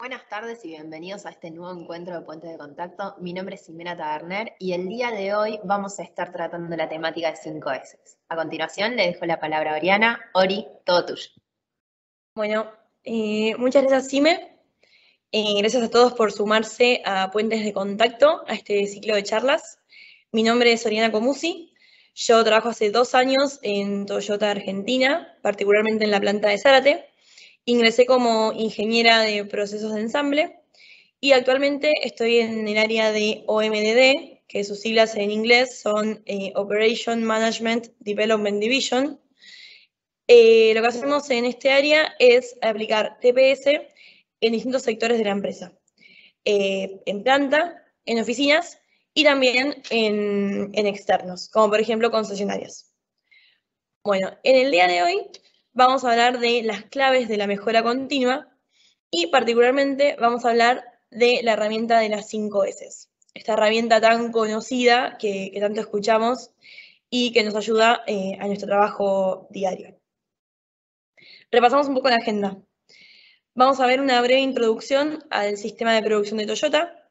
Buenas tardes y bienvenidos a este nuevo encuentro de Puentes de Contacto. Mi nombre es Simena Taberner y el día de hoy vamos a estar tratando la temática de 5S. A continuación le dejo la palabra a Oriana. Ori, todo tuyo. Bueno, eh, muchas gracias Sime. Eh, gracias a todos por sumarse a Puentes de Contacto, a este ciclo de charlas. Mi nombre es Oriana Comusi. Yo trabajo hace dos años en Toyota Argentina, particularmente en la planta de Zárate. Ingresé como ingeniera de procesos de ensamble y actualmente estoy en el área de OMDD, que sus siglas en inglés son eh, Operation Management Development Division. Eh, lo que hacemos en este área es aplicar TPS en distintos sectores de la empresa, eh, en planta, en oficinas y también en, en externos, como por ejemplo concesionarias. Bueno, en el día de hoy vamos a hablar de las claves de la mejora continua y particularmente vamos a hablar de la herramienta de las 5 S. Esta herramienta tan conocida que, tanto escuchamos y que nos ayuda eh, a nuestro trabajo diario. Repasamos un poco la agenda. Vamos a ver una breve introducción al sistema de producción de Toyota,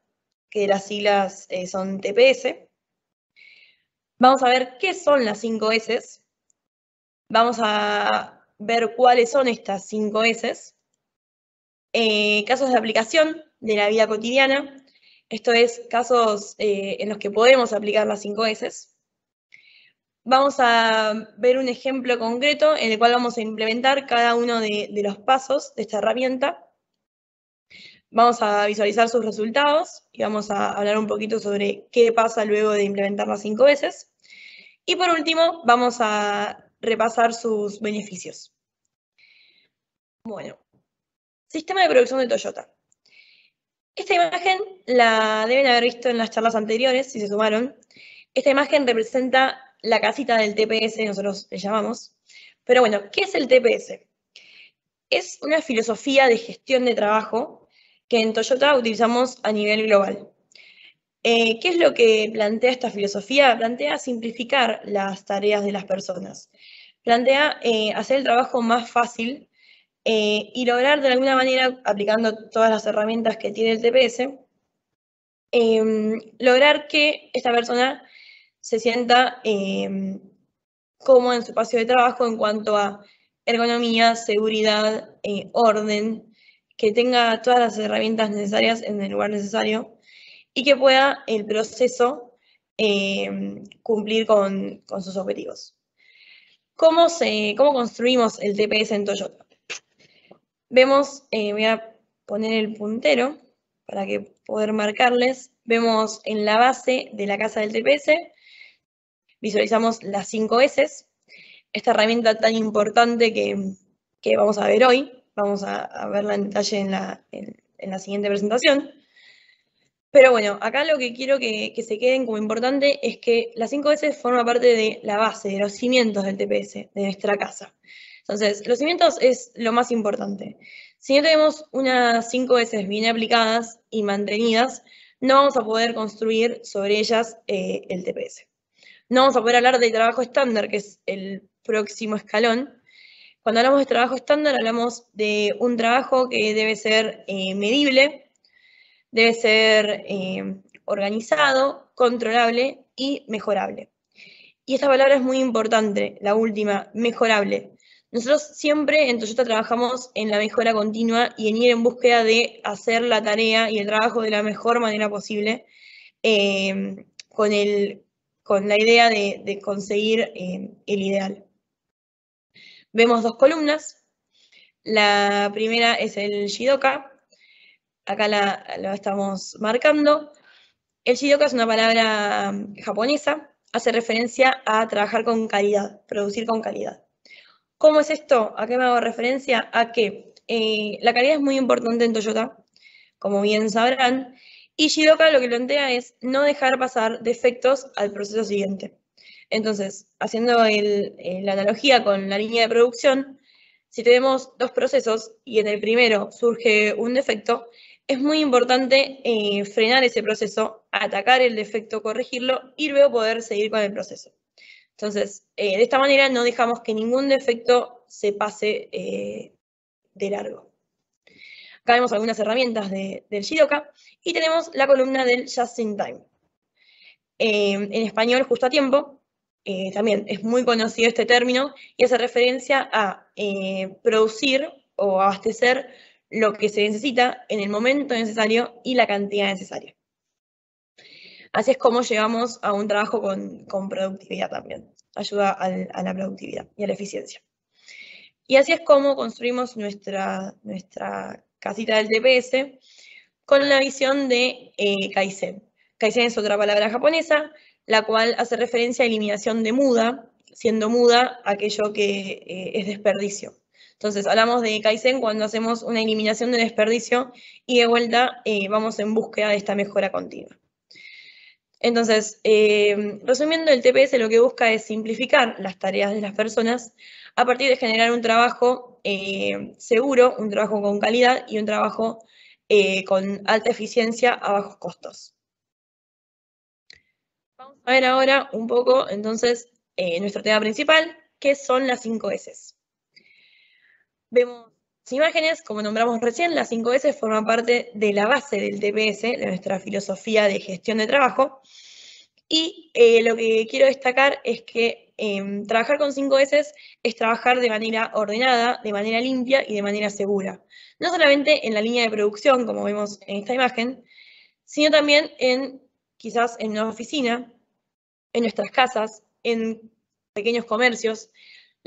que las siglas eh, son TPS. Vamos a ver qué son las 5 S. Vamos a ver cuáles son estas cinco S, eh, casos de aplicación de la vida cotidiana, esto es casos eh, en los que podemos aplicar las cinco S. Vamos a ver un ejemplo concreto en el cual vamos a implementar cada uno de, de los pasos de esta herramienta. Vamos a visualizar sus resultados y vamos a hablar un poquito sobre qué pasa luego de implementar las cinco veces. Y por último, vamos a repasar sus beneficios. Bueno, sistema de producción de Toyota. Esta imagen la deben haber visto en las charlas anteriores, si se sumaron. Esta imagen representa la casita del TPS, nosotros le llamamos. Pero bueno, ¿qué es el TPS? Es una filosofía de gestión de trabajo que en Toyota utilizamos a nivel global. Eh, ¿Qué es lo que plantea esta filosofía? Plantea simplificar las tareas de las personas plantea eh, hacer el trabajo más fácil eh, y lograr de alguna manera, aplicando todas las herramientas que tiene el TPS, em, lograr que esta persona se sienta em, cómoda en su espacio de trabajo en cuanto a ergonomía, seguridad, eh, orden, que tenga todas las herramientas necesarias en el lugar necesario y que pueda el proceso em, cumplir con sus objetivos cómo, se, cómo construimos el TPS en Toyota. Vemos, eh, voy a poner el puntero para que poder marcarles. Vemos en la base de la casa del TPS, visualizamos las cinco S, esta herramienta tan importante que, vamos a ver hoy, vamos a, verla en detalle la, en la siguiente presentación. Pero bueno, acá lo que quiero que, se queden como importante es que las cinco veces forma parte de la base, de los cimientos del TPS, de nuestra casa. Entonces, los cimientos es lo más importante. Si no tenemos unas cinco veces bien aplicadas y mantenidas, no vamos a poder construir sobre ellas eh, el TPS. No vamos a poder hablar de trabajo estándar, que es el próximo escalón. Cuando hablamos de trabajo estándar, hablamos de un trabajo que debe ser eh, medible, debe ser eh, organizado, controlable y mejorable. Y esta palabra es muy importante, la última, mejorable. Nosotros siempre en Toyota trabajamos en la mejora continua y en ir en búsqueda de hacer la tarea y el trabajo de la mejor manera posible, eh, con, la idea de, conseguir eh, el ideal. Vemos dos columnas. La primera es el Shidoka, acá la, lo estamos marcando. El Shidoka es una palabra um, japonesa, hace referencia a trabajar con calidad, producir con calidad. ¿Cómo es esto? ¿A qué me hago referencia? A que eh, la calidad es muy importante en Toyota, como bien sabrán, y Shidoka lo que plantea es no dejar pasar defectos al proceso siguiente. Entonces, haciendo eh, la analogía con la línea de producción, si tenemos dos procesos y en el primero surge un defecto, es muy importante eh, frenar ese proceso, atacar el defecto, corregirlo y luego poder seguir con el proceso. Entonces, eh, de esta manera no dejamos que ningún defecto se pase eh, de largo. Acá vemos algunas herramientas de, del Jidoka y tenemos la columna del Just in Time. en español, justo a tiempo, también es muy conocido este término y hace referencia a producir o abastecer lo que se necesita en el momento necesario y la cantidad necesaria. Así es como llegamos a un trabajo con, productividad también, ayuda a la productividad y a la eficiencia. Y así es como construimos nuestra, nuestra casita del TPS con la visión de eh, Kaizen. Kaizen es otra palabra japonesa, la cual hace referencia a eliminación de muda, siendo muda aquello que eh, es desperdicio. Entonces, hablamos de Kaizen cuando hacemos una eliminación de desperdicio y de vuelta eh, vamos en búsqueda de esta mejora continua. Entonces, eh, resumiendo, el TPS lo que busca es simplificar las tareas de las personas a partir de generar un trabajo eh, seguro, un trabajo con calidad y un trabajo con alta eficiencia a bajos costos. Vamos a ver ahora un poco, entonces, nuestro tema principal, que son las 5 S. Vemos imágenes, como nombramos recién, las 5S forman parte de la base del TPS, de nuestra filosofía de gestión de trabajo. Y eh, lo que quiero destacar es que em, trabajar con 5S es trabajar de manera ordenada, de manera limpia y de manera segura. No solamente en la línea de producción, como vemos en esta imagen, sino también en quizás en una oficina, en nuestras casas, en pequeños comercios,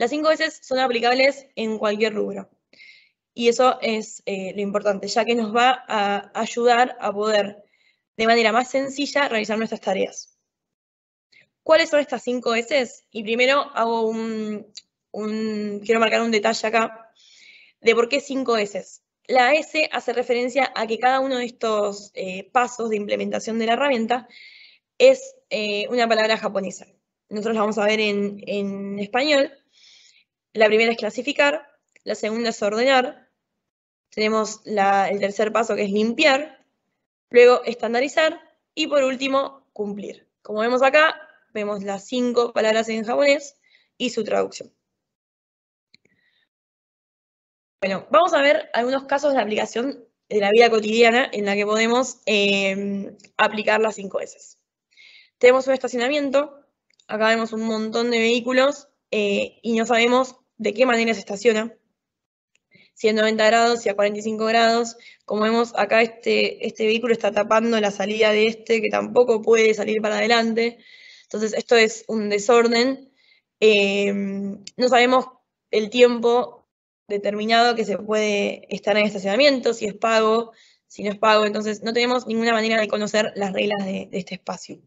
las cinco veces son aplicables en cualquier rubro. Y eso es eh, lo importante, ya que nos va a ayudar a poder de manera más sencilla realizar nuestras tareas. ¿Cuáles son estas cinco veces? Y primero hago un, quiero marcar un detalle acá de por qué cinco veces. La S hace referencia a que cada uno de estos eh, pasos de implementación de la herramienta es eh, una palabra japonesa. Nosotros la vamos a ver en español, la primera es clasificar, la segunda es ordenar, tenemos el tercer paso que es limpiar, luego estandarizar y por último cumplir. Como vemos acá, vemos las cinco palabras en japonés y su traducción. Bueno, vamos a ver algunos casos de aplicación de la vida cotidiana en la que podemos eh, aplicar las cinco S. Tenemos un estacionamiento, acá vemos un montón de vehículos eh, y no sabemos de qué manera se estaciona, si a 90 grados, si a 45 grados. Como vemos acá, este, este vehículo está tapando la salida de este, que tampoco puede salir para adelante. Entonces, esto es un desorden. Em, no sabemos el tiempo determinado que se puede estar en estacionamiento, si es pago, si no es pago. Entonces, no tenemos ninguna manera de conocer las reglas de este espacio.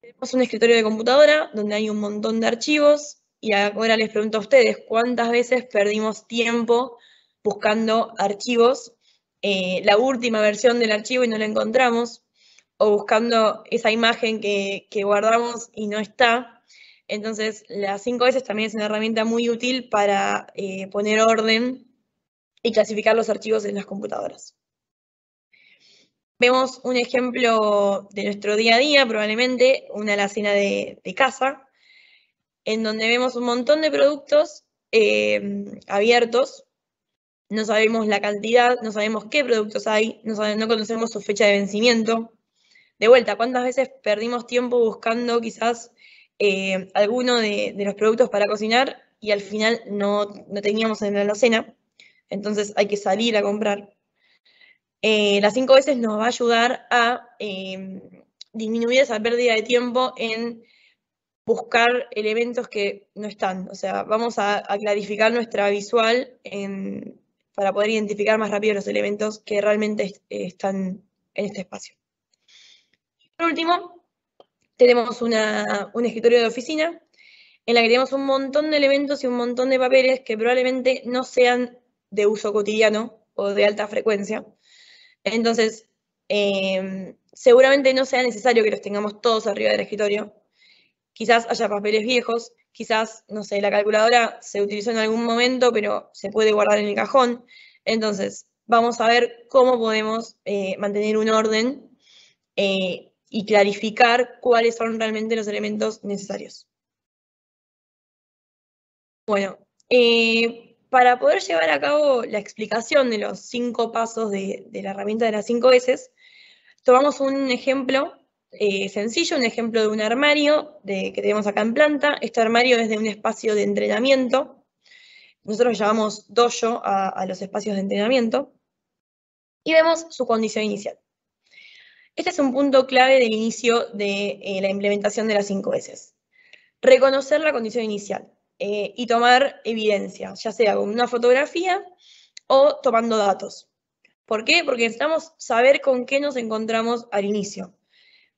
Tenemos un escritorio de computadora donde hay un montón de archivos, y ahora les pregunto a ustedes, ¿cuántas veces perdimos tiempo buscando archivos, eh, la última versión del archivo y no la encontramos? O buscando esa imagen que, guardamos y no está. Entonces, las cinco veces también es una herramienta muy útil para eh, poner orden y clasificar los archivos en las computadoras. Vemos un ejemplo de nuestro día a día, probablemente una alacena de, de casa, en donde vemos un montón de productos em, abiertos, no sabemos la cantidad, no sabemos qué productos hay, no, conocemos su fecha de vencimiento. De vuelta, ¿cuántas veces perdimos tiempo buscando quizás em, alguno de, los productos para cocinar y al final no, teníamos en la cena Entonces hay que salir a comprar. Eh, las cinco veces nos va a ayudar a em, disminuir esa pérdida de tiempo en buscar elementos que no están. O sea, vamos a, clarificar nuestra visual en, para poder identificar más rápido los elementos que realmente eh, están en este espacio. Por último, tenemos una, un escritorio de oficina en la que tenemos un montón de elementos y un montón de papeles que probablemente no sean de uso cotidiano o de alta frecuencia. Entonces, em, seguramente no sea necesario que los tengamos todos arriba del escritorio, quizás haya papeles viejos, quizás, no sé, la calculadora se utilizó en algún momento, pero se puede guardar en el cajón. Entonces, vamos a ver cómo podemos eh, mantener un orden eh, y clarificar cuáles son realmente los elementos necesarios. Bueno, eh, para poder llevar a cabo la explicación de los cinco pasos de, de la herramienta de las cinco S, tomamos un ejemplo eh, sencillo, un ejemplo de un armario que tenemos acá en planta. Este armario es de un espacio de entrenamiento. Nosotros llamamos dojo a, los espacios de entrenamiento. Y vemos su condición inicial. Este es un punto clave del inicio de eh, la implementación de las 5 S. Reconocer la condición inicial eh, y tomar evidencia, ya sea con una fotografía o tomando datos. ¿Por qué? Porque necesitamos saber con qué nos encontramos al inicio.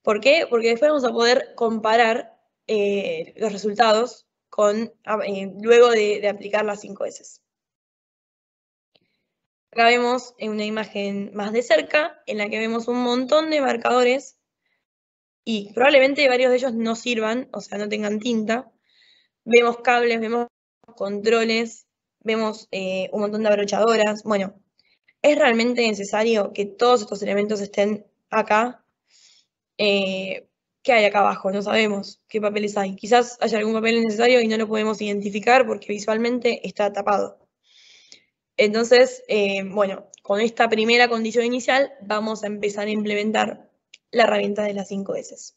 ¿Por qué? Porque después vamos a poder comparar eh, los resultados con, ah, eh, luego de, aplicar las 5 S. Acá vemos una imagen más de cerca en la que vemos un montón de marcadores y probablemente varios de ellos no sirvan, o sea, no tengan tinta. Vemos cables, vemos controles, vemos eh, un montón de abrochadoras. Bueno, es realmente necesario que todos estos elementos estén acá eh, ¿qué hay acá abajo? No sabemos qué papeles hay. Quizás haya algún papel necesario y no lo podemos identificar porque visualmente está tapado. Entonces, eh, bueno, con esta primera condición inicial vamos a empezar a implementar la herramienta de las 5 S.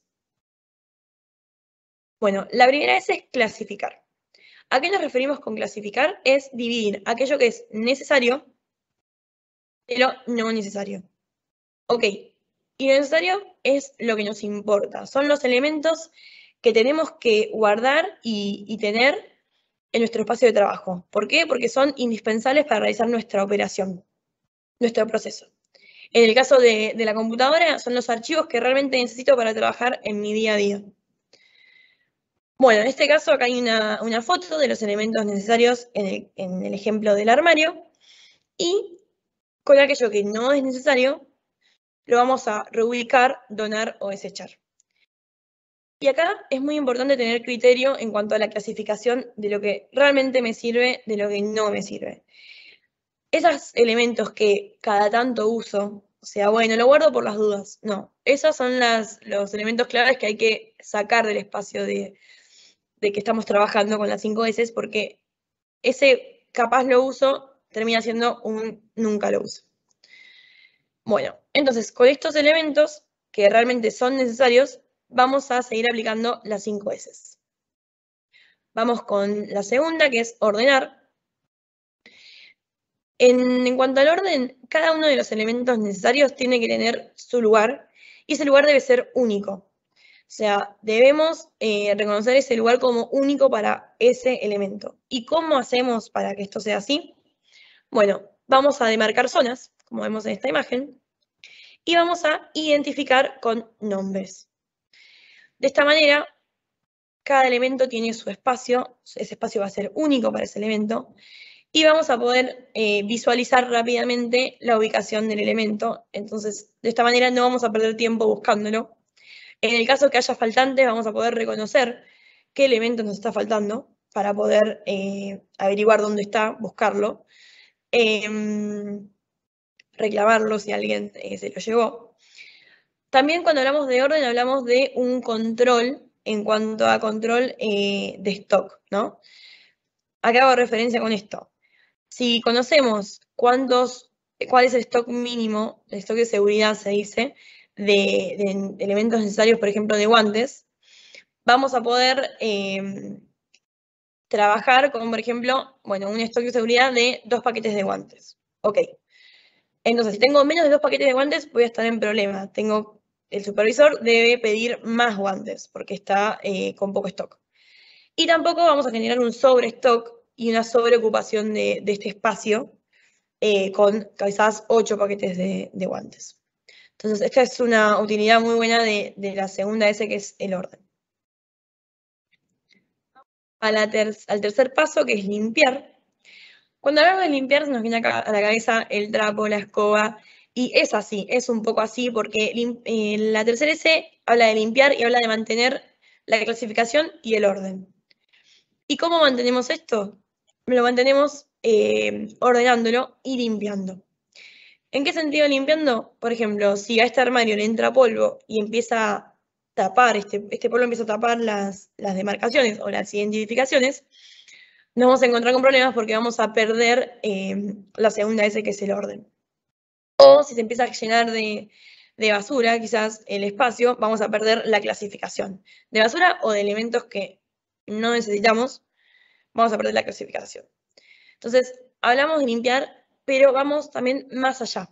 Bueno, la primera S es clasificar. ¿A qué nos referimos con clasificar? Es dividir aquello que es necesario pero lo no necesario. Ok, y necesario es lo que nos importa, son los elementos que tenemos que guardar y, tener en nuestro espacio de trabajo. ¿Por qué? Porque son indispensables para realizar nuestra operación, nuestro proceso. En el caso de, la computadora, son los archivos que realmente necesito para trabajar en mi día a día. Bueno, en este caso acá hay una, foto de los elementos necesarios en el, ejemplo del armario y con aquello que no es necesario, lo vamos a reubicar, donar o desechar. Y acá es muy importante tener criterio en cuanto a la clasificación de lo que realmente me sirve, de lo que no me sirve. Esos elementos que cada tanto uso, o sea, bueno, lo guardo por las dudas, no. Esos son los elementos claves que hay que sacar del espacio de, que estamos trabajando con las 5 S, porque ese capaz lo uso termina siendo un nunca lo uso. Bueno, entonces, con estos elementos que realmente son necesarios, vamos a seguir aplicando las cinco S. Vamos con la segunda, que es ordenar. En, cuanto al orden, cada uno de los elementos necesarios tiene que tener su lugar y ese lugar debe ser único. O sea, debemos eh, reconocer ese lugar como único para ese elemento. ¿Y cómo hacemos para que esto sea así? Bueno, vamos a demarcar zonas, como vemos en esta imagen y vamos a identificar con nombres. De esta manera, cada elemento tiene su espacio, ese espacio va a ser único para ese elemento, y vamos a poder eh, visualizar rápidamente la ubicación del elemento. Entonces, de esta manera no vamos a perder tiempo buscándolo. En el caso que haya faltantes, vamos a poder reconocer qué elemento nos está faltando para poder eh, averiguar dónde está, buscarlo. Em, reclamarlo si alguien eh, se lo llevó. También cuando hablamos de orden hablamos de un control en cuanto a control eh, de stock, ¿no? Acá hago referencia con esto. Si conocemos cuántos, cuál es el stock mínimo, el stock de seguridad se dice, de, elementos necesarios, por ejemplo, de guantes, vamos a poder em, trabajar con, por ejemplo, bueno, un stock de seguridad de dos paquetes de guantes. Ok, entonces, si tengo menos de dos paquetes de guantes, voy a estar en problema. Tengo, el supervisor debe pedir más guantes porque está eh, con poco stock. Y tampoco vamos a generar un sobrestock y una sobreocupación de, de este espacio eh, con quizás ocho paquetes de, guantes. Entonces, esta es una utilidad muy buena de, la segunda S, que es el orden. A al tercer paso, que es limpiar. Cuando hablamos de limpiar nos viene a la cabeza el trapo, la escoba, y es así, es un poco así, porque eh, la tercera S habla de limpiar y habla de mantener la clasificación y el orden. ¿Y cómo mantenemos esto? Lo mantenemos eh, ordenándolo y limpiando. ¿En qué sentido limpiando? Por ejemplo, si a este armario le entra polvo y empieza a tapar, este, este polvo empieza a tapar las demarcaciones o las identificaciones, nos vamos a encontrar con problemas porque vamos a perder eh, la segunda S, que es el orden. O si se empieza a llenar de, de basura, quizás el espacio, vamos a perder la clasificación de basura o de elementos que no necesitamos, vamos a perder la clasificación. Entonces, hablamos de limpiar, pero vamos también más allá.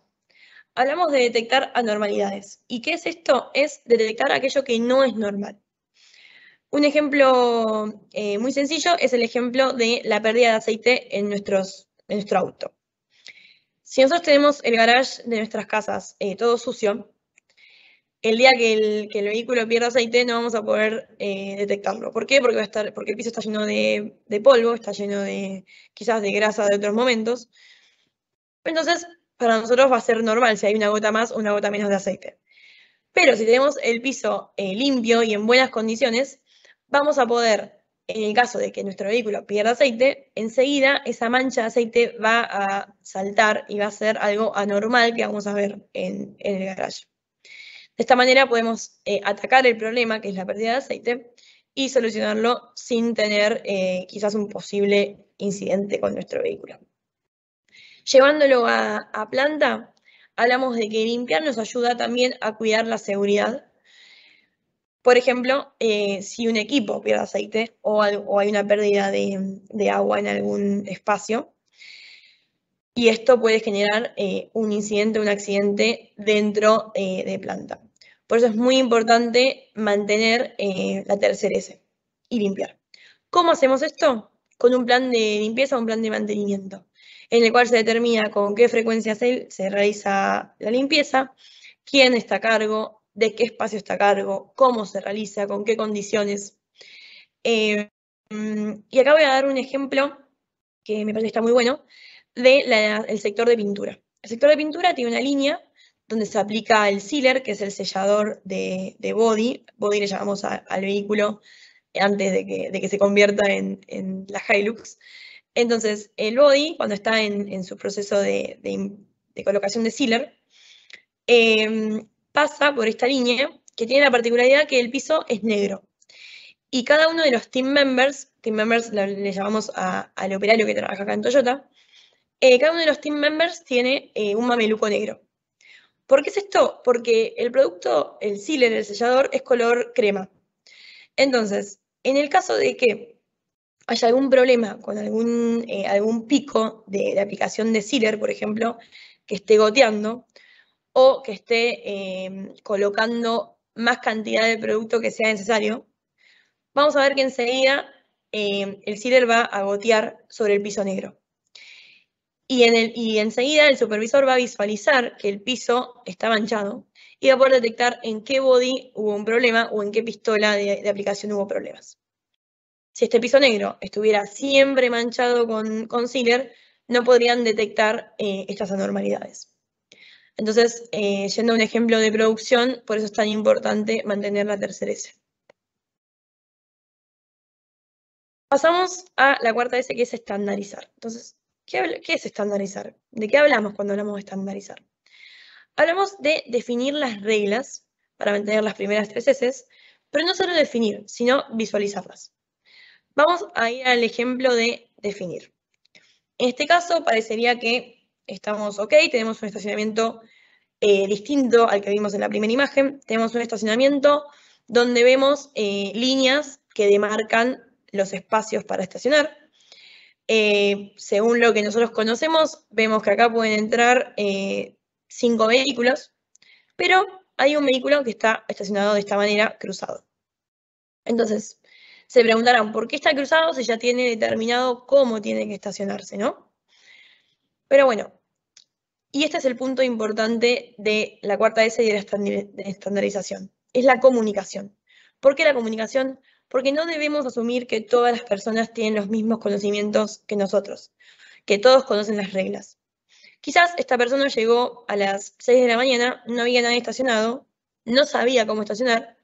Hablamos de detectar anormalidades. ¿Y qué es esto? Es detectar aquello que no es normal. Un ejemplo eh, muy sencillo es el ejemplo de la pérdida de aceite en, nuestros, nuestro auto. Si nosotros tenemos el garage de nuestras casas eh, todo sucio, el día que el, vehículo pierda aceite no vamos a poder eh, detectarlo. ¿Por qué? Porque, porque el piso está lleno de, polvo, está lleno de quizás de grasa de otros momentos. Entonces, para nosotros va a ser normal si hay una gota más o una gota menos de aceite. Pero si tenemos el piso limpio y en buenas condiciones, vamos a poder, en el caso de que nuestro vehículo pierda aceite, enseguida esa mancha de aceite va a saltar y va a ser algo anormal que vamos a ver en, el garaje. De esta manera podemos eh, atacar el problema, que es la pérdida de aceite, y solucionarlo sin tener eh, quizás un posible incidente con nuestro vehículo. Llevándolo a, a planta, hablamos de que limpiar nos ayuda también a cuidar la seguridad por ejemplo, eh, si un equipo pierde aceite o, hay una pérdida de, agua en algún espacio, y esto puede generar eh, un incidente, un accidente dentro eh, de planta. Por eso es muy importante mantener la tercera S y limpiar. ¿Cómo hacemos esto? Con un plan de limpieza, un plan de mantenimiento, en el cual se determina con qué frecuencia se realiza la limpieza, quién está a cargo, de qué espacio está a cargo, cómo se realiza, con qué condiciones. Eh, y acá voy a dar un ejemplo que me parece que está muy bueno, del sector de pintura. El sector de pintura tiene una línea donde se aplica el sealer, que es el sellador de, body. Body le llamamos al vehículo antes de que, se convierta en, la Hilux. Entonces, el body, cuando está en, su proceso de, colocación de sealer, eh, pasa por esta línea que tiene la particularidad que el piso es negro. Y cada uno de los team members, team members le llamamos al operario que trabaja acá en Toyota, eh, cada uno de los team members tiene eh, un mameluco negro. ¿Por qué es esto? Porque el producto, el sealer, el sellador, es color crema. Entonces, en el caso de que haya algún problema con algún, eh, algún pico de, la aplicación de sealer, por ejemplo, que esté goteando, o que esté em, colocando más cantidad de producto que sea necesario, vamos a ver que enseguida em, el sealer va a gotear sobre el piso negro. Y, en el, enseguida el supervisor va a visualizar que el piso está manchado y va a poder detectar en qué body hubo un problema o en qué pistola de, aplicación hubo problemas. Si este piso negro estuviera siempre manchado con, concealer no podrían detectar eh, estas anormalidades. Entonces, siendo eh, yendo un ejemplo de producción, por eso es tan importante mantener la tercera S. Pasamos a la cuarta S que es estandarizar. Entonces, ¿qué, ¿qué es estandarizar? ¿De qué hablamos cuando hablamos de estandarizar? Hablamos de definir las reglas para mantener las primeras tres S, pero no solo definir, sino visualizarlas. Vamos a ir al ejemplo de definir. En este caso, parecería que estamos ok, tenemos un estacionamiento eh, distinto al que vimos en la primera imagen, tenemos un estacionamiento donde vemos eh, líneas que demarcan los espacios para estacionar. Eh, según lo que nosotros conocemos, vemos que acá pueden entrar cinco vehículos, pero hay un vehículo que está estacionado de esta manera, cruzado. Entonces, se preguntarán, ¿por qué está cruzado si ya tiene determinado cómo tiene que estacionarse, no? Pero bueno, y este es el punto importante de la cuarta S y de la estandarización. Es la comunicación. ¿Por qué la comunicación? Porque no debemos asumir que todas las personas tienen los mismos conocimientos que nosotros, que todos conocen las reglas. Quizás esta persona llegó a las 6 de la mañana, no había nadie estacionado, no sabía cómo estacionar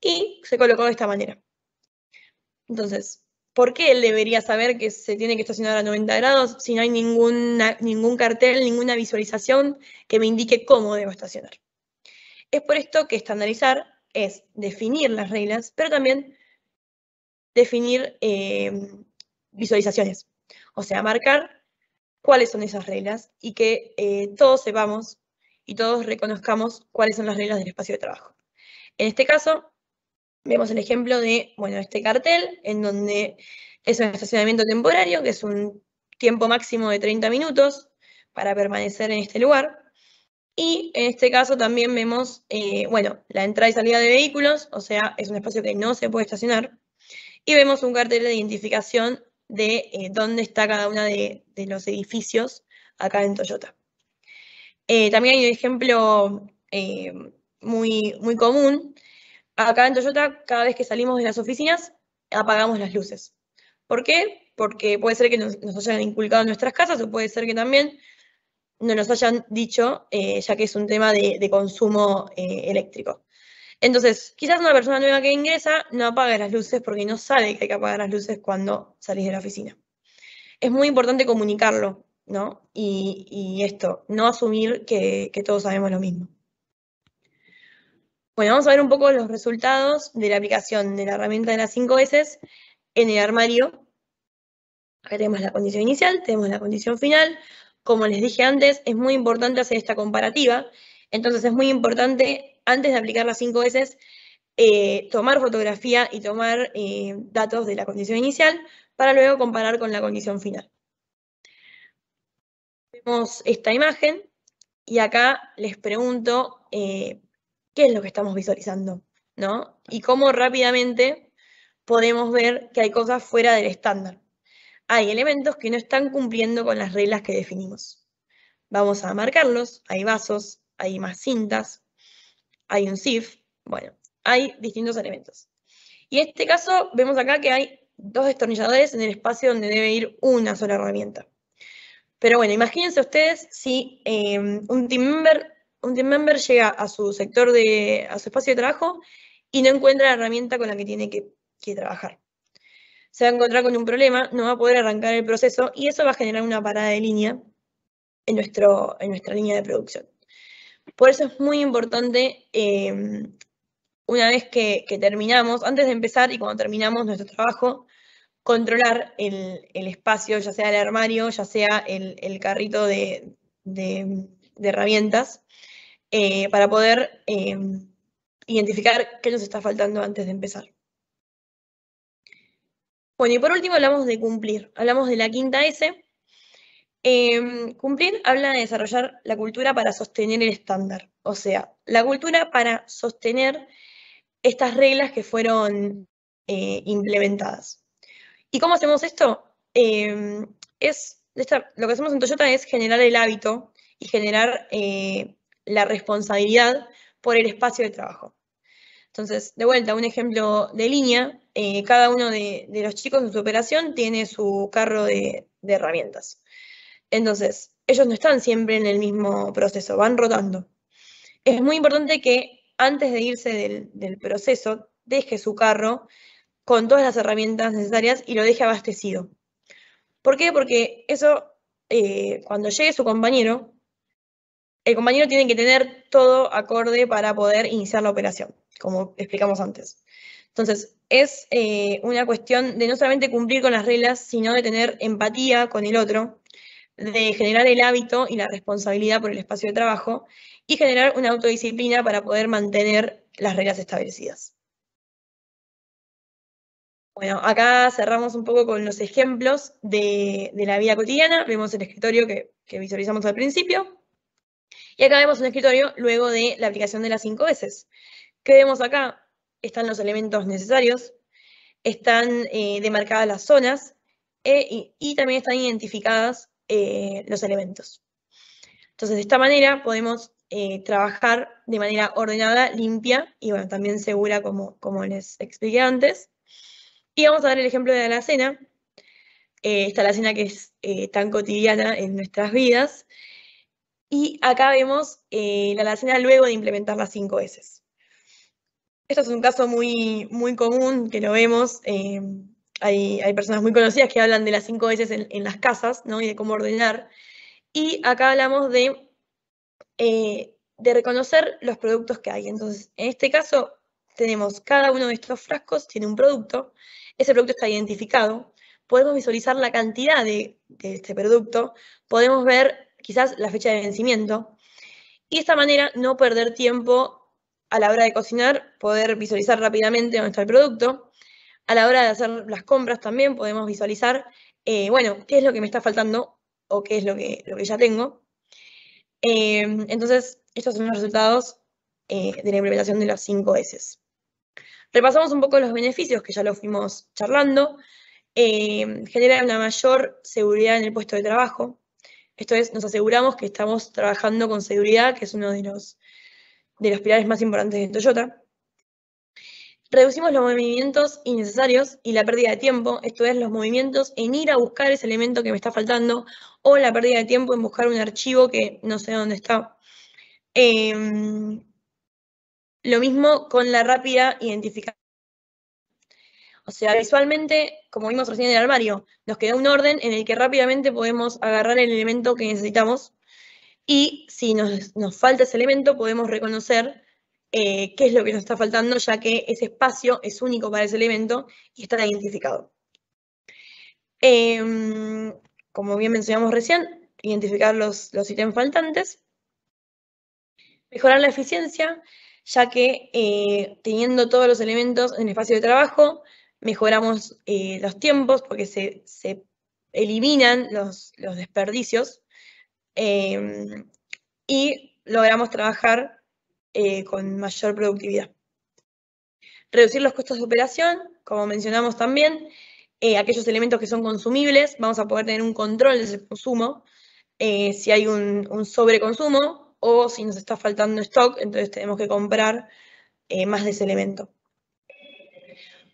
y se colocó de esta manera. Entonces, ¿por qué él debería saber que se tiene que estacionar a 90 grados si no hay ningún cartel, ninguna visualización que me indique cómo debo estacionar? Es por esto que estandarizar es definir las reglas, pero también definir eh, visualizaciones. O sea, marcar cuáles son esas reglas y que eh, todos sepamos y todos reconozcamos cuáles son las reglas del espacio de trabajo. En este caso, Vemos el ejemplo de, bueno, este cartel, en donde es un estacionamiento temporario, que es un tiempo máximo de 30 minutos para permanecer en este lugar. Y en este caso también vemos, eh, bueno, la entrada y salida de vehículos, o sea, es un espacio que no se puede estacionar. Y vemos un cartel de identificación de eh, dónde está cada uno de, los edificios acá en Toyota. Eh, también hay un ejemplo muy, muy común Acá en Toyota, cada vez que salimos de las oficinas, apagamos las luces. ¿Por qué? Porque puede ser que nos, hayan inculcado en nuestras casas o puede ser que también no nos hayan dicho, eh, ya que es un tema de, consumo eh, eléctrico. Entonces, quizás una persona nueva que ingresa no apague las luces porque no sabe que hay que apagar las luces cuando salís de la oficina. Es muy importante comunicarlo, ¿no? Y, esto, no asumir que todos sabemos lo mismo. Bueno, vamos a ver un poco los resultados de la aplicación de la herramienta de las 5 S en el armario. Acá tenemos la condición inicial, tenemos la condición final. Como les dije antes, es muy importante hacer esta comparativa. Entonces es muy importante, antes de aplicar las 5 S, eh, tomar fotografía y tomar eh, datos de la condición inicial para luego comparar con la condición final. Vemos esta imagen y acá les pregunto eh, qué es lo que estamos visualizando, ¿no? Y cómo rápidamente podemos ver que hay cosas fuera del estándar. Hay elementos que no están cumpliendo con las reglas que definimos. Vamos a marcarlos, hay vasos, hay más cintas, hay un SIF, bueno, hay distintos elementos. Y en este caso vemos acá que hay dos destornilladores en el espacio donde debe ir una sola herramienta. Pero bueno, imagínense ustedes si eh, un team member un team member llega a su sector de, a su espacio de trabajo y no encuentra la herramienta con la que tiene que, trabajar. Se va a encontrar con un problema, no va a poder arrancar el proceso y eso va a generar una parada de línea en, nuestro, en nuestra línea de producción. Por eso es muy importante, em, una vez que, terminamos, antes de empezar y cuando terminamos nuestro trabajo, controlar el, espacio, ya sea el armario, ya sea el, carrito de, de herramientas, eh, para poder eh, identificar qué nos está faltando antes de empezar. Bueno, y por último hablamos de cumplir. Hablamos de la quinta S. Eh, cumplir habla de desarrollar la cultura para sostener el estándar, o sea, la cultura para sostener estas reglas que fueron implementadas. ¿Y cómo hacemos esto? es, lo que hacemos en Toyota es generar el hábito y generar la responsabilidad por el espacio de trabajo. Entonces, de vuelta, un ejemplo de línea, eh, cada uno de, los chicos en su operación tiene su carro de, herramientas. Entonces, ellos no están siempre en el mismo proceso, van rotando. Es muy importante que antes de irse del, proceso, deje su carro con todas las herramientas necesarias y lo deje abastecido. ¿Por qué? Porque eso, eh, cuando llegue su compañero, el compañero tiene que tener todo acorde para poder iniciar la operación, como explicamos antes. Entonces, es eh, una cuestión de no solamente cumplir con las reglas, sino de tener empatía con el otro, de generar el hábito y la responsabilidad por el espacio de trabajo y generar una autodisciplina para poder mantener las reglas establecidas. Bueno, acá cerramos un poco con los ejemplos de, la vida cotidiana. Vemos el escritorio que visualizamos al principio. Y acá vemos un escritorio luego de la aplicación de las cinco veces. ¿Qué vemos acá? Están los elementos necesarios, están eh, demarcadas las zonas e, y, también están identificadas eh, los elementos. Entonces, de esta manera podemos eh, trabajar de manera ordenada, limpia y bueno, también segura como, como les expliqué antes. Y vamos a dar el ejemplo de la cena. esta la cena que es tan cotidiana en nuestras vidas y acá vemos eh, la alacena luego de implementar las 5 S. Esto es un caso muy, muy común que lo vemos. Eh, hay, personas muy conocidas que hablan de las 5 S en, las casas ¿no? y de cómo ordenar. Y acá hablamos de, eh, de reconocer los productos que hay. Entonces, en este caso, tenemos cada uno de estos frascos, tiene un producto, ese producto está identificado, podemos visualizar la cantidad de, de este producto, podemos ver quizás la fecha de vencimiento. Y de esta manera no perder tiempo a la hora de cocinar, poder visualizar rápidamente dónde está el producto. A la hora de hacer las compras también podemos visualizar, eh, bueno, qué es lo que me está faltando o qué es lo que, lo que ya tengo. Em, entonces, estos son los resultados eh, de la implementación de las 5 S. Repasamos un poco los beneficios que ya lo fuimos charlando. Eh, genera una mayor seguridad en el puesto de trabajo, esto es, nos aseguramos que estamos trabajando con seguridad, que es uno de los, de los pilares más importantes de Toyota. Reducimos los movimientos innecesarios y la pérdida de tiempo, esto es, los movimientos en ir a buscar ese elemento que me está faltando o la pérdida de tiempo en buscar un archivo que no sé dónde está. Em, lo mismo con la rápida identificación o sea, visualmente, como vimos recién en el armario, nos queda un orden en el que rápidamente podemos agarrar el elemento que necesitamos y si nos, falta ese elemento podemos reconocer eh, qué es lo que nos está faltando, ya que ese espacio es único para ese elemento y está identificado. Em, como bien mencionamos recién, identificar los, los ítems faltantes. Mejorar la eficiencia, ya que eh, teniendo todos los elementos en espacio de trabajo, mejoramos eh, los tiempos porque se, eliminan los, desperdicios em, y logramos trabajar eh, con mayor productividad. Reducir los costos de operación, como mencionamos también, eh, aquellos elementos que son consumibles, vamos a poder tener un control de ese consumo, si hay un sobreconsumo o si nos está faltando stock, entonces tenemos que comprar más de ese elemento.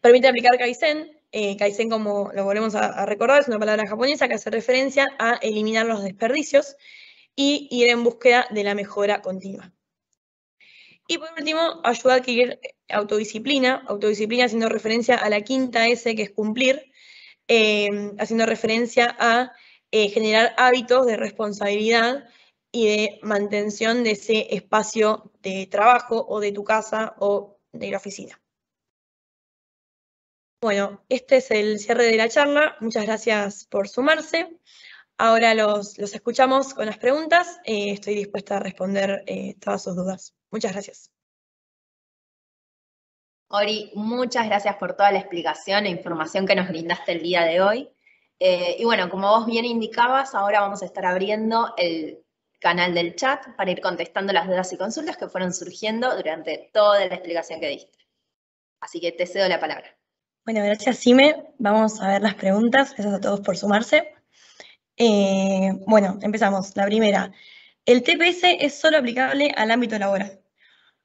Permite aplicar Kaizen. Eh, Kaizen, como lo volvemos a, recordar, es una palabra japonesa que hace referencia a eliminar los desperdicios y ir en búsqueda de la mejora continua. Y por último, ayuda a adquirir autodisciplina. Autodisciplina haciendo referencia a la quinta S, que es cumplir, eh, haciendo referencia a eh, generar hábitos de responsabilidad y de mantención de ese espacio de trabajo o de tu casa o de la oficina. Bueno, este es el cierre de la charla. Muchas gracias por sumarse. Ahora los, escuchamos con las preguntas. Eh, estoy dispuesta a responder eh, todas sus dudas. Muchas gracias. Ori, muchas gracias por toda la explicación e información que nos brindaste el día de hoy. Eh, y bueno, como vos bien indicabas, ahora vamos a estar abriendo el canal del chat para ir contestando las dudas y consultas que fueron surgiendo durante toda la explicación que diste. Así que te cedo la palabra. Bueno, gracias, Sime. Vamos a ver las preguntas. Gracias a todos por sumarse. Eh, bueno, empezamos. La primera. ¿El TPS es solo aplicable al ámbito laboral?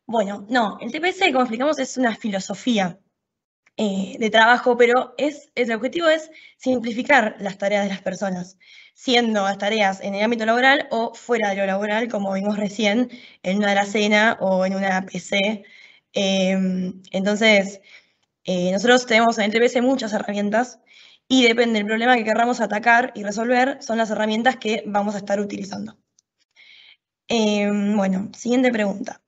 Bueno, no. El TPS, como explicamos, es una filosofía eh, de trabajo, pero es, el objetivo es simplificar las tareas de las personas, siendo las tareas en el ámbito laboral o fuera de lo laboral, como vimos recién, en una cena o en una PC. Em, entonces, eh, nosotros tenemos en TPS muchas herramientas y depende del problema que queramos atacar y resolver, son las herramientas que vamos a estar utilizando. Eh, bueno, siguiente pregunta.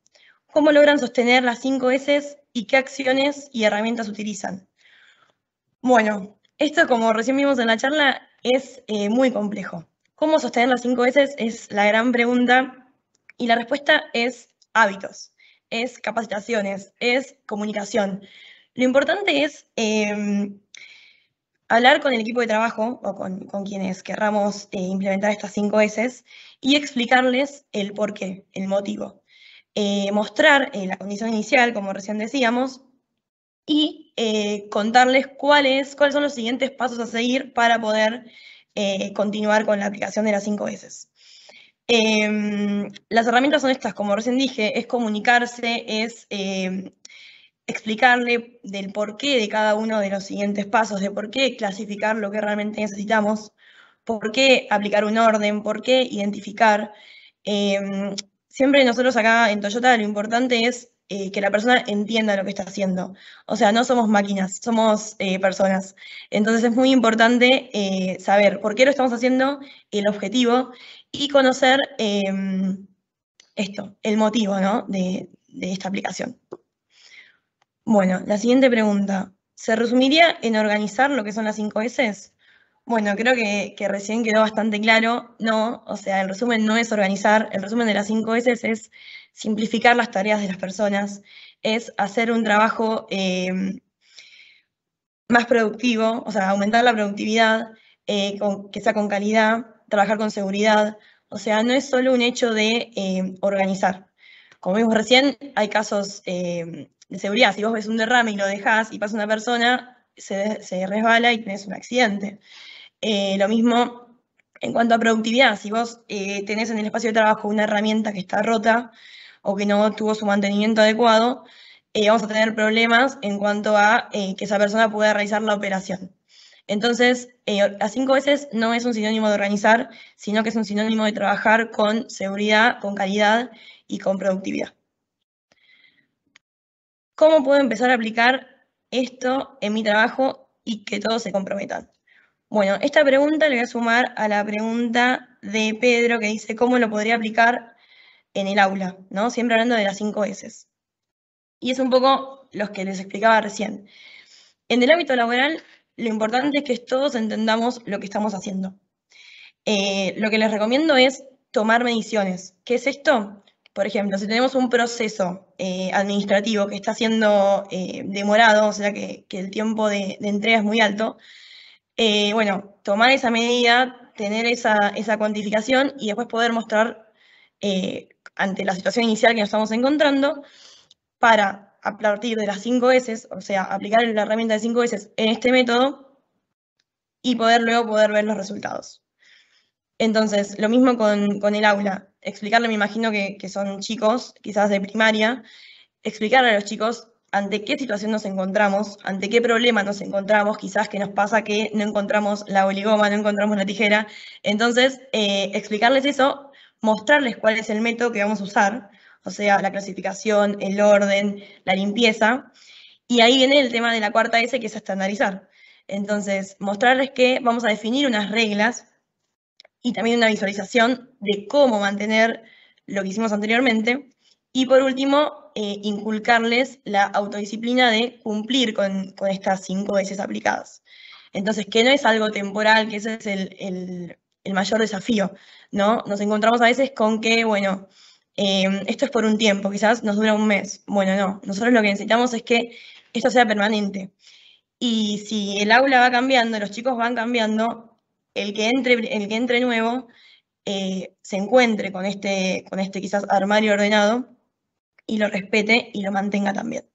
¿Cómo logran sostener las 5 S y qué acciones y herramientas utilizan? Bueno, esto como recién vimos en la charla es eh, muy complejo. ¿Cómo sostener las 5 S es la gran pregunta y la respuesta es hábitos, es capacitaciones, es comunicación. Lo importante es em, hablar con el equipo de trabajo o con, quienes querramos eh, implementar estas cinco S y explicarles el porqué, el motivo. Eh, mostrar eh, la condición inicial, como recién decíamos, y contarles cuáles, cuáles son los siguientes pasos a seguir para poder continuar con la aplicación de las cinco S. Em, las herramientas son estas, como recién dije, es comunicarse, es em, explicarle del porqué de cada uno de los siguientes pasos, de por qué clasificar lo que realmente necesitamos, por qué aplicar un orden, por qué identificar. Em, siempre nosotros acá en Toyota lo importante es eh, que la persona entienda lo que está haciendo. O sea, no somos máquinas, somos eh, personas. Entonces es muy importante eh, saber por qué lo estamos haciendo, el objetivo y conocer em, esto, el motivo ¿no? de esta aplicación. Bueno, la siguiente pregunta. ¿Se resumiría en organizar lo que son las cinco S? Bueno, creo que, recién quedó bastante claro, no, o sea, el resumen no es organizar, el resumen de las cinco S es simplificar las tareas de las personas, es hacer un trabajo em, más productivo, o sea, aumentar la productividad, eh, que sea con calidad, trabajar con seguridad, o sea, no es solo un hecho de em, organizar. Como vimos recién, hay casos em, de seguridad. Si vos ves un derrame y lo dejás y pasa una persona, se, resbala y tenés un accidente. Eh, lo mismo en cuanto a productividad, si vos eh, tenés en el espacio de trabajo una herramienta que está rota o que no tuvo su mantenimiento adecuado, eh, vamos a tener problemas en cuanto a que esa persona pueda realizar la operación. Entonces, a cinco veces no es un sinónimo de organizar, sino que es un sinónimo de trabajar con seguridad, con calidad y con productividad. ¿Cómo puedo empezar a aplicar esto en mi trabajo y que todos se comprometan? Bueno, esta pregunta le voy a sumar a la pregunta de Pedro que dice cómo lo podría aplicar en el aula, ¿no? Siempre hablando de las cinco S. Y es un poco los que les explicaba recién. En el ámbito laboral, lo importante es que todos entendamos lo que estamos haciendo. Eh, lo que les recomiendo es tomar mediciones. ¿Qué es esto? Por ejemplo, si tenemos un proceso eh, administrativo que está siendo eh, demorado, o sea que, el tiempo de, entrega es muy alto, eh, bueno, tomar esa medida, tener esa, cuantificación y después poder mostrar ante la situación inicial que nos estamos encontrando para, a partir de las cinco S, o sea, aplicar la herramienta de cinco S en este método y poder luego poder ver los resultados. Entonces, lo mismo con, con el aula explicarle, me imagino que, son chicos, quizás de primaria, explicarle a los chicos ante qué situación nos encontramos, ante qué problema nos encontramos, quizás que nos pasa que no encontramos la oligoma, no encontramos la tijera. Entonces, eh, explicarles eso, mostrarles cuál es el método que vamos a usar, o sea, la clasificación, el orden, la limpieza. Y ahí viene el tema de la cuarta S, que es estandarizar. Entonces, mostrarles que vamos a definir unas reglas y también una visualización de cómo mantener lo que hicimos anteriormente. Y por último, eh, inculcarles la autodisciplina de cumplir con, estas cinco veces aplicadas. Entonces, que no es algo temporal, que ese es el, mayor desafío, ¿no? Nos encontramos a veces con que, bueno, em, esto es por un tiempo, quizás nos dura un mes. Bueno, no, nosotros lo que necesitamos es que esto sea permanente. Y si el aula va cambiando, los chicos van cambiando, el que entre, el que entre nuevo eh, se encuentre con este, con este quizás armario ordenado y lo respete y lo mantenga también.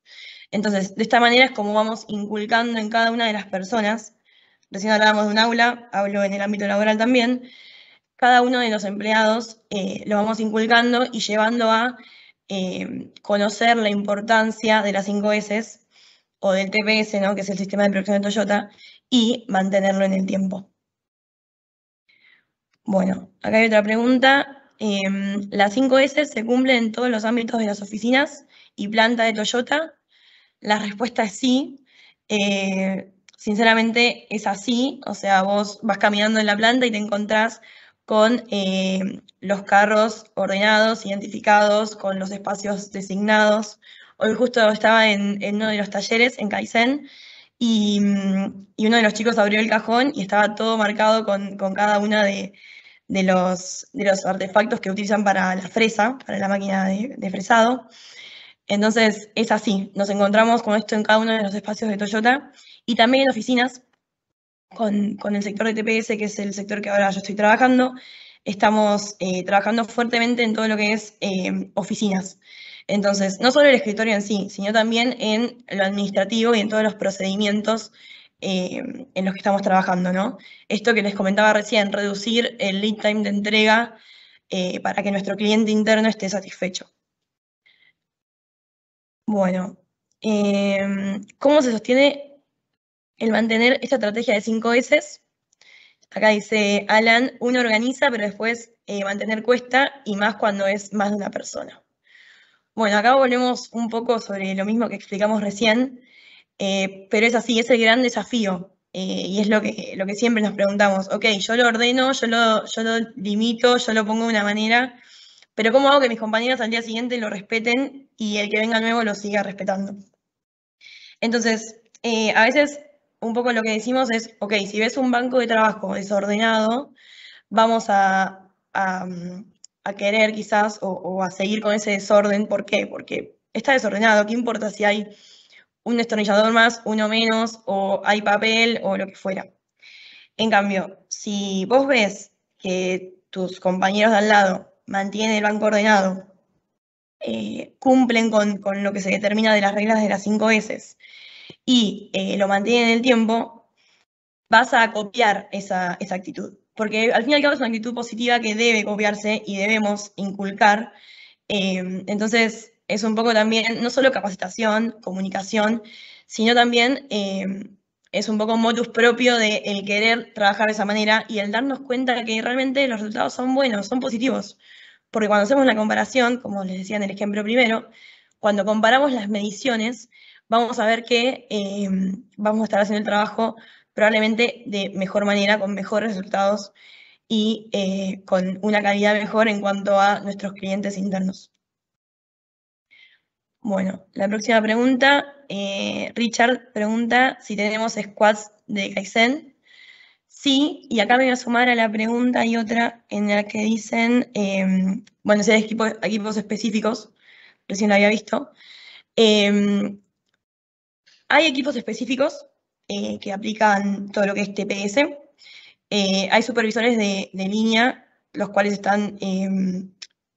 Entonces, de esta manera es como vamos inculcando en cada una de las personas, recién hablábamos de un aula, hablo en el ámbito laboral también, cada uno de los empleados eh, lo vamos inculcando y llevando a eh, conocer la importancia de las 5 S o del TPS, ¿no? que es el sistema de producción de Toyota, y mantenerlo en el tiempo. Bueno, acá hay otra pregunta. Em, las 5S se cumplen en todos los ámbitos de las oficinas y planta de Toyota. La respuesta es sí. Eh, sinceramente es así. O sea, vos vas caminando en la planta y te encontrás con eh, los carros ordenados, identificados, con los espacios designados. Hoy justo estaba en, en uno de los talleres en Kaizen Mm, y, uno de los chicos abrió el cajón y estaba todo marcado con, cada uno de, los, artefactos que utilizan para la fresa, para la máquina de, fresado. Entonces, es así, nos encontramos con esto en cada uno de los espacios de Toyota y también en oficinas, con, el sector de TPS, que es el sector que ahora yo estoy trabajando, estamos eh, trabajando fuertemente en todo lo que es eh, oficinas. Entonces, no solo el escritorio en sí, sino también en lo administrativo y en todos los procedimientos eh, en los que estamos trabajando, ¿no? Esto que les comentaba recién, reducir el lead time de entrega eh, para que nuestro cliente interno esté satisfecho. Bueno, em, ¿cómo se sostiene el mantener esta estrategia de cinco S? Acá dice Alan, uno organiza, pero después eh, mantener cuesta y más cuando es más de una persona. Bueno, acá volvemos un poco sobre lo mismo que explicamos recién, eh, pero es así, es el gran desafío. Eh, y es lo que, lo que siempre nos preguntamos, ok, yo lo ordeno, yo lo, yo lo limito, yo lo pongo de una manera, pero ¿cómo hago que mis compañeros al día siguiente lo respeten y el que venga nuevo lo siga respetando? Entonces, eh, a veces un poco lo que decimos es, ok, si ves un banco de trabajo desordenado, vamos a, mm, a querer quizás o, a seguir con ese desorden. ¿Por qué? Porque está desordenado. ¿Qué importa si hay un destornillador más, uno menos, o hay papel o lo que fuera? En cambio, si vos ves que tus compañeros de al lado mantienen el banco ordenado, eh, cumplen con, lo que se determina de las reglas de las cinco S y eh, lo mantienen en el tiempo, vas a copiar esa actitud porque al fin y al cabo es una actitud positiva que debe copiarse y debemos inculcar. Eh, entonces, es un poco también, no solo capacitación, comunicación, sino también eh, es un poco modus propio de el querer trabajar de esa manera y el darnos cuenta que realmente los resultados son buenos, son positivos. Porque cuando hacemos la comparación, como les decía en el ejemplo primero, cuando comparamos las mediciones, vamos a ver que eh, vamos a estar haciendo el trabajo probablemente de mejor manera, con mejores resultados y eh, con una calidad mejor en cuanto a nuestros clientes internos. Bueno, la próxima pregunta. Eh, Richard pregunta si tenemos squads de Kaizen. Sí, y acá me voy a sumar a la pregunta y otra en la que dicen, em, bueno, si hay equipos, equipos específicos, recién lo había visto. Em, hay equipos específicos, eh, que aplican todo lo que es TPS. Eh, hay supervisores de, línea, los cuales están em,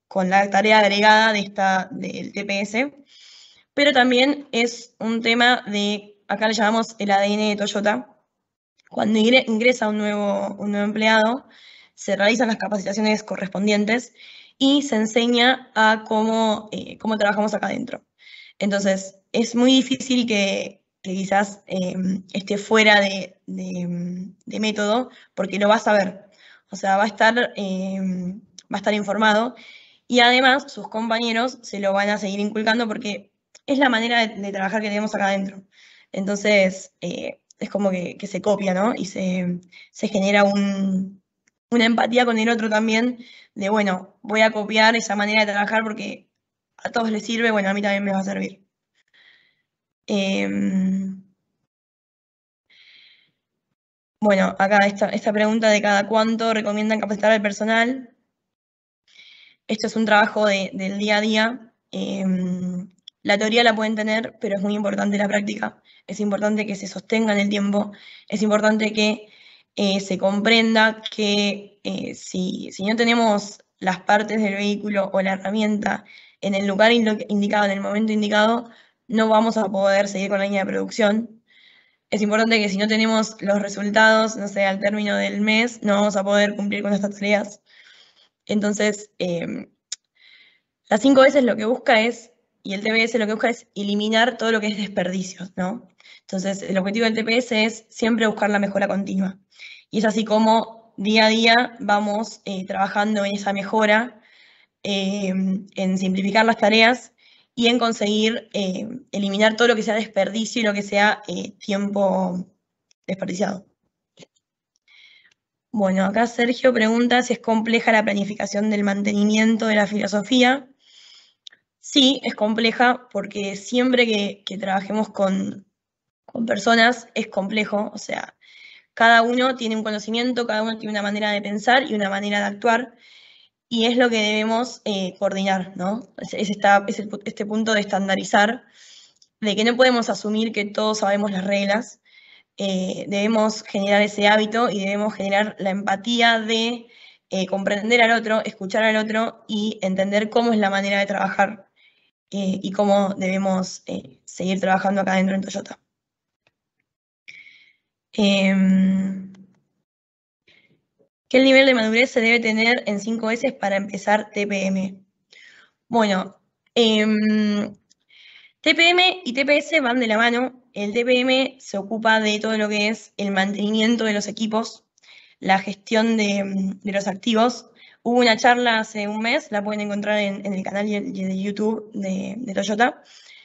con la tarea agregada de esta, del TPS, pero también es un tema de, acá le llamamos el ADN de Toyota. Cuando ingresa un nuevo, un nuevo empleado, se realizan las capacitaciones correspondientes y se enseña a cómo, eh, cómo trabajamos acá adentro. Entonces, es muy difícil que, que quizás em, esté fuera de, método, porque lo va a saber. O sea, va a estar, em, va a estar informado. Y además, sus compañeros se lo van a seguir inculcando porque es la manera de, trabajar que tenemos acá adentro. Entonces, eh, es como que, se copia, ¿no? Y se, genera una empatía con el otro también, de bueno, voy a copiar esa manera de trabajar porque a todos les sirve, bueno, a mí también me va a servir. Em, bueno, acá esta, esta pregunta de cada cuánto recomiendan capacitar al personal. Esto es un trabajo de, del día a día. Em, la teoría la pueden tener, pero es muy importante la práctica. Es importante que se sostenga en el tiempo. Es importante que eh, se comprenda que eh, si, si, no tenemos las partes del vehículo o la herramienta en el lugar indicado, en el momento indicado, no vamos a poder seguir con la línea de producción. Es importante que si no tenemos los resultados, no sé, al término del mes, no vamos a poder cumplir con estas tareas. Entonces, em, las cinco veces lo que busca es, y el TPS lo que busca es eliminar todo lo que es desperdicios, ¿no? Entonces, el objetivo del TPS es siempre buscar la mejora continua. Y es así como día a día vamos eh, trabajando en esa mejora, em, en simplificar las tareas y en conseguir eh, eliminar todo lo que sea desperdicio y lo que sea eh, tiempo desperdiciado. Bueno, acá Sergio pregunta si es compleja la planificación del mantenimiento de la filosofía. Sí, es compleja porque siempre que, trabajemos con, con personas es complejo, o sea, cada uno tiene un conocimiento, cada uno tiene una manera de pensar y una manera de actuar y es lo que debemos eh, coordinar, ¿no? Es, este punto de estandarizar, de que no podemos asumir que todos sabemos las reglas, eh, debemos generar ese hábito y debemos generar la empatía de eh, comprender al otro, escuchar al otro y entender cómo es la manera de trabajar y cómo debemos seguir trabajando acá dentro en Toyota. Em, ¿Qué nivel de madurez se debe tener en 5S para empezar TPM? Bueno, TPM em, y TPS van de la mano. El TPM se ocupa de todo lo que es el mantenimiento de los equipos, la gestión de, los activos. Hubo una charla hace un mes, la pueden encontrar en, el canal de YouTube de, Toyota,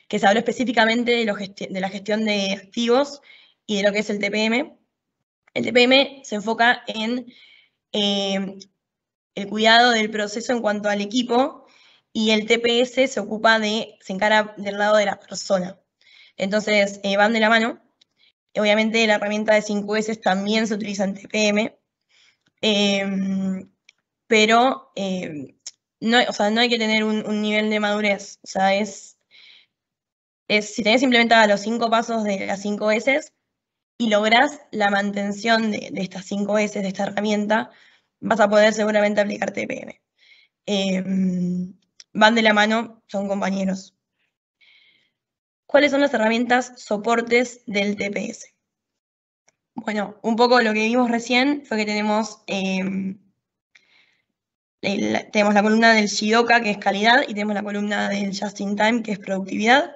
que se habló específicamente de, de la gestión de activos y de lo que es el TPM. El TPM se enfoca en eh, el cuidado del proceso en cuanto al equipo y el TPS se ocupa de, se encara del lado de la persona. Entonces, eh, van de la mano. Obviamente la herramienta de 5S también se utiliza en TPM, em, pero eh, no, o sea, no hay que tener un, nivel de madurez. O sea, es, si tenés implementada los cinco pasos de las 5S, y logras la mantención de, estas 5 S, de esta herramienta, vas a poder seguramente aplicar TPM. Em, van de la mano, son compañeros. ¿Cuáles son las herramientas soportes del TPS? Bueno, un poco lo que vimos recién fue que tenemos, em, tenemos la columna del Shidoka, que es calidad, y tenemos la columna del Just in Time, que es productividad.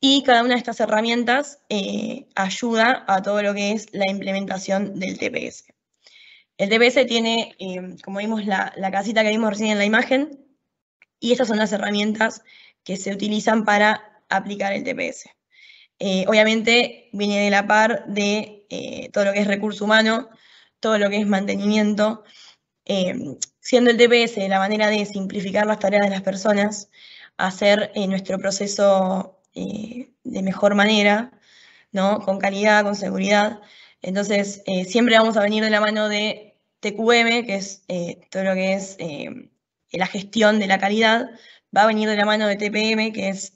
Y cada una de estas herramientas eh, ayuda a todo lo que es la implementación del TPS. El TPS tiene, em, como vimos, la, casita que vimos recién en la imagen, y estas son las herramientas que se utilizan para aplicar el TPS. Eh, obviamente viene de la par de eh, todo lo que es recurso humano, todo lo que es mantenimiento, em, siendo el TPS la manera de simplificar las tareas de las personas, hacer nuestro proceso eh, de mejor manera, ¿no? con calidad, con seguridad. Entonces, eh, siempre vamos a venir de la mano de TQM, que es eh, todo lo que es la gestión de la calidad, va a venir de la mano de TPM, que es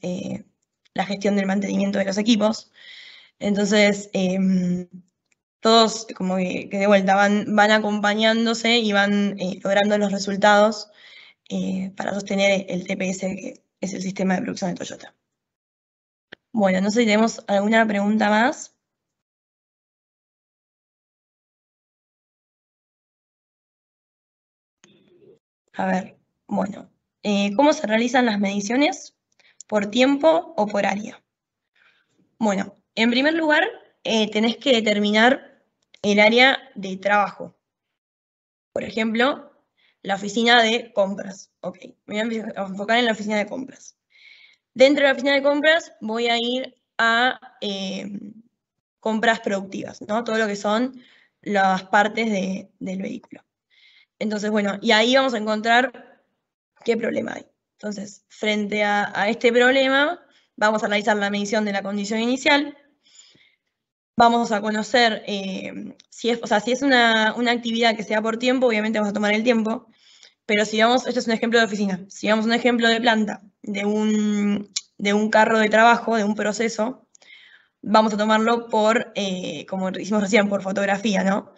la gestión del mantenimiento de los equipos. Entonces, todos como que, de vuelta van, van acompañándose y van logrando los resultados para sostener el TPS, que es el sistema de producción de Toyota. Bueno, no sé si tenemos alguna pregunta más. A ver, bueno, eh, ¿cómo se realizan las mediciones? ¿Por tiempo o por área? Bueno, en primer lugar, eh, tenés que determinar el área de trabajo. Por ejemplo, la oficina de compras. Ok, me voy a enfocar en la oficina de compras. Dentro de la oficina de compras voy a ir a eh, compras productivas, ¿no? Todo lo que son las partes del vehículo. Entonces, bueno, y ahí vamos a encontrar qué problema hay. Entonces, frente a, este problema, vamos a analizar la medición de la condición inicial, vamos a conocer eh, si es, o sea, si es una, una, actividad que sea por tiempo, obviamente vamos a tomar el tiempo, pero si vamos, este es un ejemplo de oficina, si vamos un ejemplo de planta, de un, de un carro de trabajo, de un proceso, vamos a tomarlo por, eh, como hicimos recién, por fotografía, ¿no?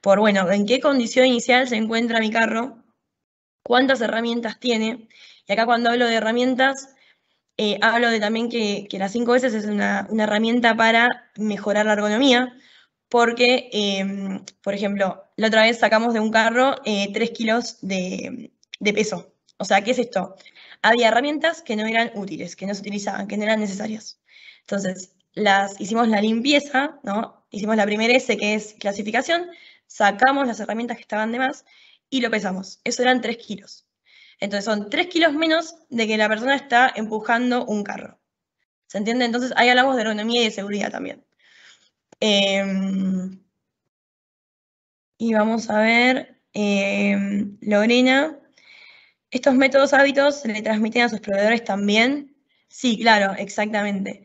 Por, bueno, en qué condición inicial se encuentra mi carro, cuántas herramientas tiene. Y acá cuando hablo de herramientas, eh, hablo de también que, las cinco veces es una, herramienta para mejorar la ergonomía, porque, em, por ejemplo, la otra vez sacamos de un carro 3 eh, kilos de, peso. O sea, ¿qué es esto? Había herramientas que no eran útiles, que no se utilizaban, que no eran necesarias. Entonces, las, hicimos la limpieza, ¿no? Hicimos la primera S, que es clasificación, sacamos las herramientas que estaban de más y lo pesamos. Eso eran 3 kilos. Entonces, son 3 kilos menos de que la persona está empujando un carro. ¿Se entiende? Entonces, ahí hablamos de ergonomía y de seguridad también. Em, y vamos a ver, em, Lorena, ¿estos métodos hábitos se le transmiten a sus proveedores también? Sí, claro, exactamente.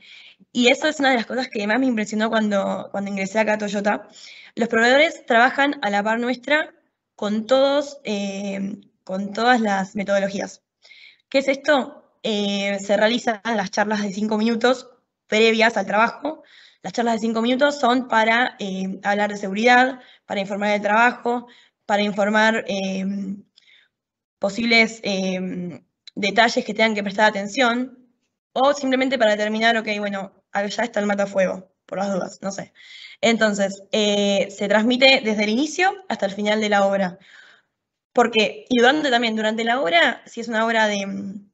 Y eso es una de las cosas que más me impresionó cuando, cuando ingresé acá a Toyota. Los proveedores trabajan a la par nuestra con, todos, em, con todas las metodologías. ¿Qué es esto? Eh, se realizan las charlas de cinco minutos previas al trabajo. Las charlas de cinco minutos son para em, hablar de seguridad, para informar el trabajo, para informar em, posibles em, detalles que tengan que prestar atención, o simplemente para determinar, ok, bueno, ah, ya está el matafuego, por las dudas, no sé. Entonces, eh, se transmite desde el inicio hasta el final de la obra. Porque, y durante también, durante la obra, si es una obra de, em,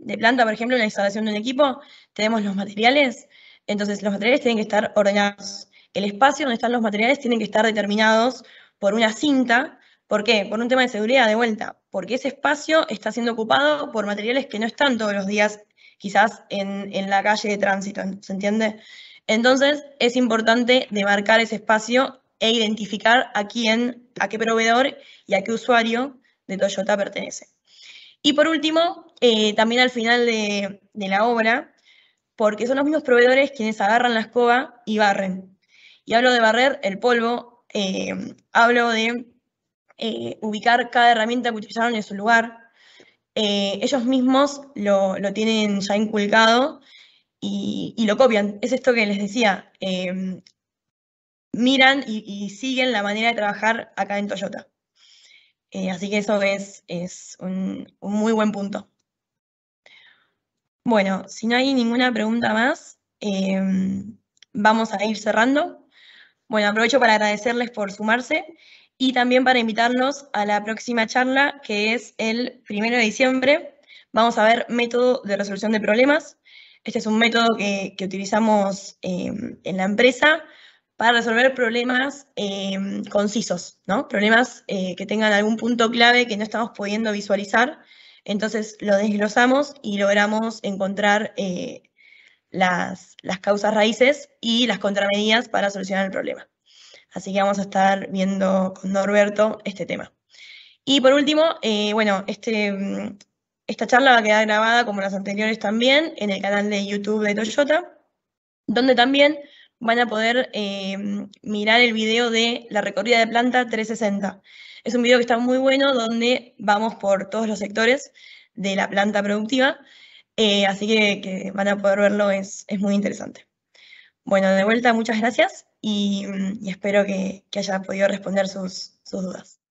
de planta, por ejemplo, la instalación de un equipo, tenemos los materiales, entonces los materiales tienen que estar ordenados el espacio donde están los materiales tienen que estar determinados por una cinta. ¿Por qué? Por un tema de seguridad de vuelta, porque ese espacio está siendo ocupado por materiales que no están todos los días quizás en, la calle de tránsito, ¿se entiende? Entonces es importante demarcar ese espacio e identificar a quién, a qué proveedor y a qué usuario de Toyota pertenece. Y por último, eh, también al final de, de la obra, porque son los mismos proveedores quienes agarran la escoba y barren. Y hablo de barrer el polvo, eh, hablo de eh, ubicar cada herramienta que utilizaron en su lugar. Eh, ellos mismos lo, tienen ya inculcado y, lo copian. Es esto que les decía. miran y, siguen la manera de trabajar acá en Toyota. así que eso es, es un, muy buen punto. Bueno, si no hay ninguna pregunta más, vamos a ir cerrando. Bueno, aprovecho para agradecerles por sumarse y también para invitarlos a la próxima charla, que es el 1 de diciembre. Vamos a ver método de resolución de problemas. Este es un método que, utilizamos em, en la empresa para resolver problemas em, concisos, ¿no? Problemas eh, que tengan algún punto clave que no estamos pudiendo visualizar. Entonces lo desglosamos y logramos encontrar eh, las, causas raíces y las contramedidas para solucionar el problema. Así que vamos a estar viendo con Norberto este tema. Y por último, eh, bueno, este, mm, esta charla va a quedar grabada, como las anteriores también, en el canal de YouTube de Toyota, donde también van a poder eh, mirar el video de la recorrida de planta 360. Es un video que está muy bueno, donde vamos por todos los sectores de la planta productiva eh, así que, van a poder verlo, es, es, muy interesante. Bueno, de vuelta, muchas gracias y, mm, espero que, que haya podido responder sus, sus dudas.